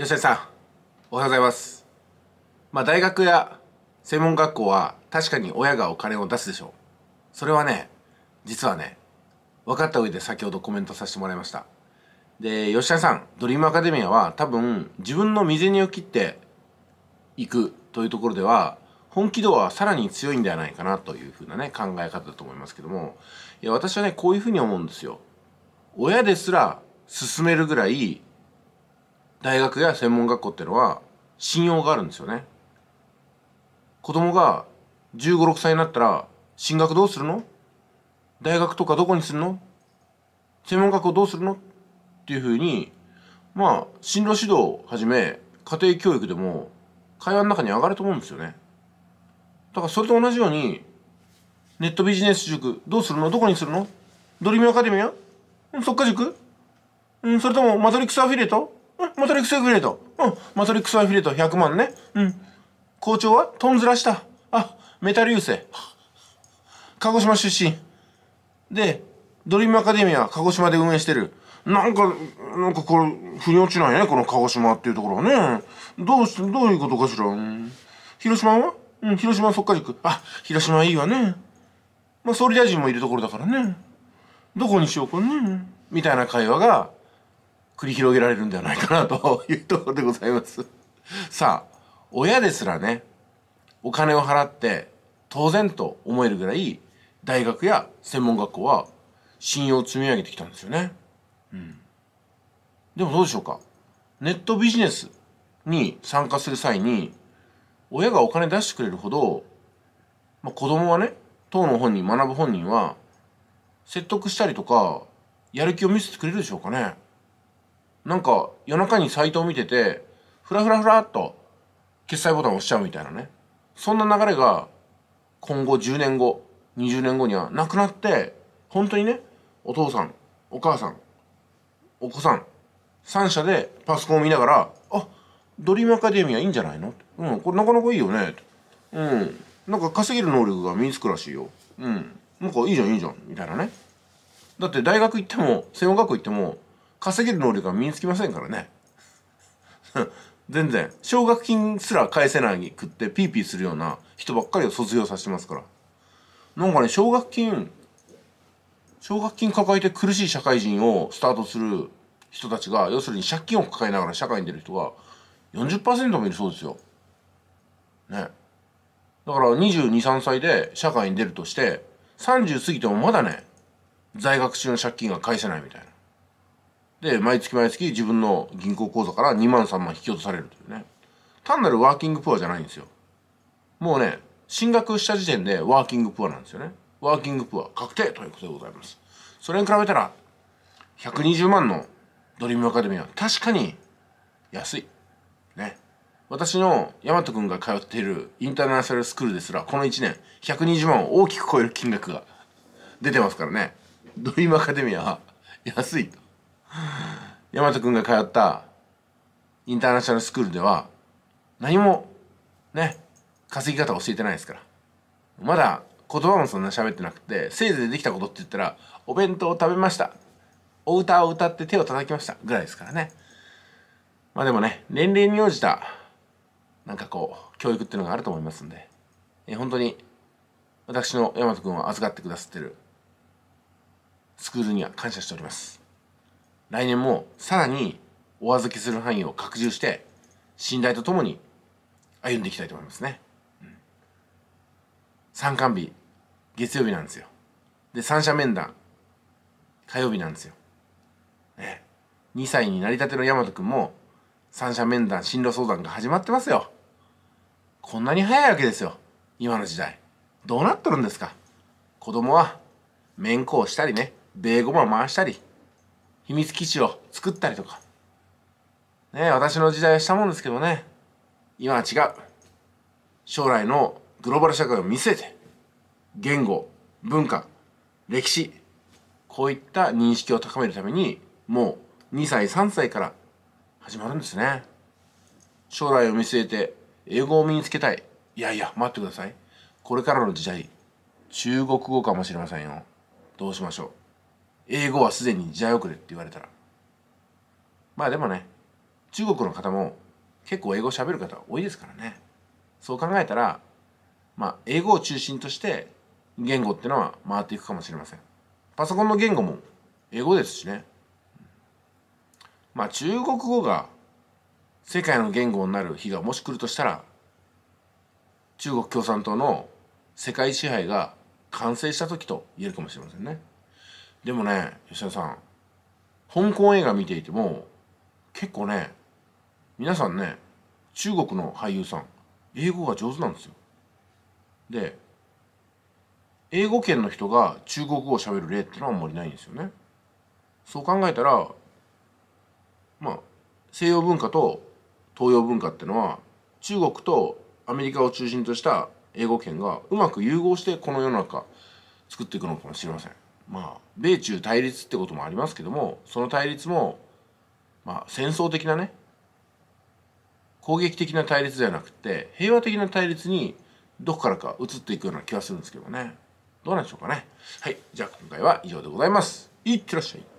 吉田さんおはようございますまあ大学や専門学校は確かに親がお金を出すでしょうそれはね実はね分かった上で先ほどコメントさせてもらいましたで吉田さんドリームアカデミアは多分自分の身銭を切っていくというところでは本気度はさらに強いんではないかなというふうなね考え方だと思いますけどもいや私はねこういうふうに思うんですよ親ですら進めるぐらい大学や専門学校ってのは信用があるんですよね子供が1 5 6歳になったら進学どうするの大学とかどこにするの専門学校どうするのっていうふうにまあ進路指導をはじめ家庭教育でも会話の中に上がると思うんですよねだからそれと同じようにネットビジネス塾どうするのどこにするのドリームアカデミアうん、そっか塾うん、それともマトリックスアフィリエイトマトリックスフィレート。うん。マトリックスアフィレート100万ね。うん。校長はトンズラした。あ、メタル優勢。鹿児島出身。で、ドリームアカデミア、鹿児島で運営してる。なんか、なんかこれ、腑に落ちないね、この鹿児島っていうところはね。どうし、どういうことかしら。うん、広島はうん、広島そっかり行く。あ、広島いいわね。まあ、総理大臣もいるところだからね。どこにしようかね。みたいな会話が、繰り広げられるんではないかなというところでございます。さあ、親ですらね、お金を払って当然と思えるぐらい大学や専門学校は信用を積み上げてきたんですよね。うん。でもどうでしょうかネットビジネスに参加する際に親がお金出してくれるほど、まあ、子供はね当の本人学ぶ本人は説得したりとかやる気を見せてくれるでしょうかねなんか夜中にサイトを見ててふらふらふらっと決済ボタンを押しちゃうみたいなねそんな流れが今後10年後20年後にはなくなって本当にねお父さんお母さんお子さん3社でパソコンを見ながら「あドリームアカデミアいいんじゃないの?」うんこれなかなかいいよね」うんなんか稼げる能力が身につくらしいよ」うんなんかいいじゃんいいじゃん」みたいなねだって大学行っても専門学校行っても稼げる能力が身につきませんからね 全然奨学金すら返せないくってピーピーするような人ばっかりを卒業させてますからなんかね奨学金奨学金抱えて苦しい社会人をスタートする人たちが要するに借金を抱えながら社会に出る人が40%もいるそうですよ。ね。だから22、3歳で社会に出るとして30過ぎてもまだね在学中の借金が返せないみたいな。で毎月毎月自分の銀行口座から2万3万引き落とされるというね単なるワーキングプアじゃないんですよもうね進学した時点でワーキングプアなんですよねワーキングプア確定ということでございますそれに比べたら120万のドリームアカデミーは確かに安いね私の大和君が通っているインターナショナルスクールですらこの1年120万を大きく超える金額が出てますからねドリームアカデミアは安いと大和くんが通ったインターナショナルスクールでは何もね稼ぎ方教えてないですからまだ言葉もそんな喋ってなくてせいぜいできたことって言ったらお弁当を食べましたお歌を歌って手を叩きましたぐらいですからねまあでもね年齢に応じたなんかこう教育っていうのがあると思いますんで、え本当に私の大和くんを預かってくださってるスクールには感謝しております来年もさらにお預けする範囲を拡充して信頼とともに歩んでいきたいと思いますね、うん、参観日月曜日なんですよで三者面談火曜日なんですよ、ね、2歳になりたての大和くんも三者面談進路相談が始まってますよこんなに早いわけですよ今の時代どうなっとるんですか子供は面交をしたりね米語も回したり秘密基地を作ったりとかね私の時代はしたもんですけどね今は違う将来のグローバル社会を見据えて言語文化歴史こういった認識を高めるためにもう2歳3歳から始まるんですね将来を見据えて英語を身につけたいいやいや待ってくださいこれからの時代中国語かもしれませんよどうしましょう英語はすでに時代遅れって言われたらまあでもね中国の方も結構英語喋る方多いですからねそう考えたらまあ英語を中心として言語ってのは回っていくかもしれませんパソコンの言語も英語ですしねまあ中国語が世界の言語になる日がもし来るとしたら中国共産党の世界支配が完成した時と言えるかもしれませんね。でもね吉田さん香港映画見ていても結構ね皆さんね中国の俳優さん英語が上手なんですよ。で英語圏の人が中国語を喋る例ってのはあんまりないんですよね。そう考えたらまあ西洋文化と東洋文化ってのは中国とアメリカを中心とした英語圏がうまく融合してこの世の中作っていくのかもしれません。まあ米中対立ってこともありますけどもその対立も、まあ、戦争的なね攻撃的な対立ではなくて平和的な対立にどこからか移っていくような気がするんですけどねどうなんでしょうかねはいじゃあ今回は以上でございますいってらっしゃい